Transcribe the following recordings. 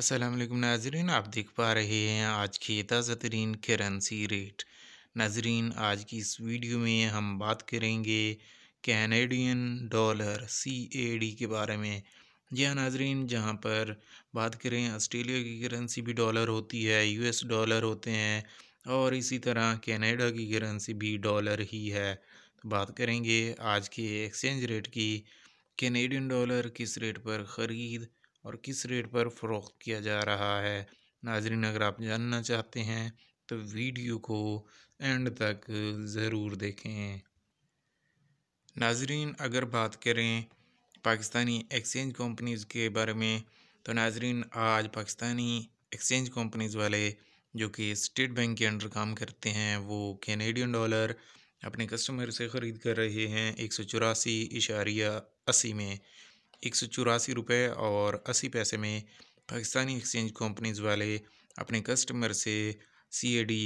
असलम नाजरीन आप देख पा रहे हैं आज की ताज़ा तरीन करेंसी रेट नाजरीन आज की इस वीडियो में हम बात करेंगे Canadian dollar C A D के बारे में जी हाँ नाजरीन जहाँ पर बात करें ऑस्ट्रेलिया की करेंसी भी डॉलर होती है यूएस डॉलर होते हैं और इसी तरह कनाडा की करेंसी भी डॉलर ही है तो बात करेंगे आज के एक्सचेंज रेट की कैनेडियन डॉलर किस रेट पर ख़रीद और किस रेट पर फ़रोख्त किया जा रहा है नाजरीन अगर आप जानना चाहते हैं तो वीडियो को एंड तक ज़रूर देखें नाजरीन अगर बात करें पाकिस्तानी एक्सचेंज कंपनीज़ के बारे में तो नाजरीन आज पाकिस्तानी एक्सचेंज कंपनीज़ वाले जो कि स्टेट बैंक के अंडर काम करते हैं वो कैनेडियन डॉलर अपने कस्टमर से ख़रीद कर रहे हैं एक सौ चौरासी इशारिया अस्सी में एक सौ चौरासी रुपये और अस्सी पैसे में पाकिस्तानी एक्सचेंज कंपनीज वाले अपने कस्टमर से C A D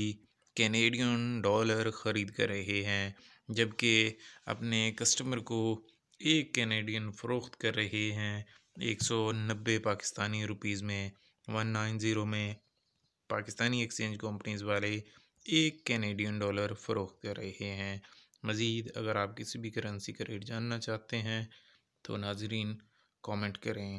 Canadian dollar ख़रीद कर रहे हैं जबकि अपने कस्टमर को एक कैनेडियन फ़रोख्त कर रहे हैं एक सौ नब्बे पाकिस्तानी रुपीज़ में वन नाइन ज़ीरो में पाकिस्तानी एक्सचेंज कंपनीज वाले एक कैनेडियन डॉलर फ़रोख्त कर रहे हैं मज़ीद अगर आप किसी भी करेंसी का रेट जानना चाहते हैं तो नाजरीन कमेंट करें